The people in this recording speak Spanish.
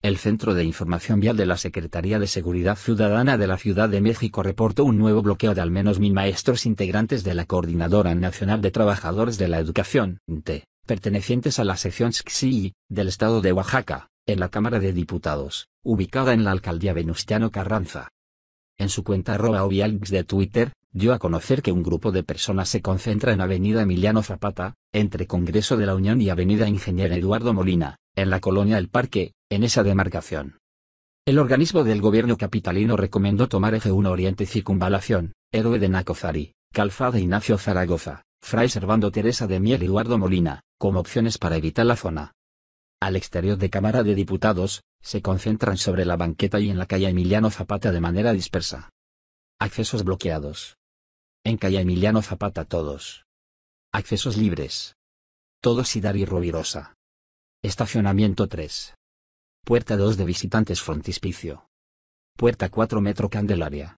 El Centro de Información Vial de la Secretaría de Seguridad Ciudadana de la Ciudad de México reportó un nuevo bloqueo de al menos mil maestros integrantes de la Coordinadora Nacional de Trabajadores de la Educación, T, e, pertenecientes a la sección XI, del Estado de Oaxaca, en la Cámara de Diputados, ubicada en la Alcaldía Venustiano Carranza. En su cuenta arroba de Twitter, dio a conocer que un grupo de personas se concentra en Avenida Emiliano Zapata, entre Congreso de la Unión y Avenida Ingeniero Eduardo Molina, en la colonia El Parque, en esa demarcación. El organismo del gobierno capitalino recomendó tomar eje 1 Oriente Circunvalación, Héroe de Nacozari, Calzada Ignacio Zaragoza, Fray Servando Teresa de Miel Eduardo Molina, como opciones para evitar la zona. Al exterior de Cámara de Diputados, se concentran sobre la banqueta y en la calle Emiliano Zapata de manera dispersa. Accesos bloqueados. En calle Emiliano Zapata todos. Accesos libres. Todos y Dari Rovirosa. Estacionamiento 3. Puerta 2 de visitantes frontispicio. Puerta 4 metro Candelaria.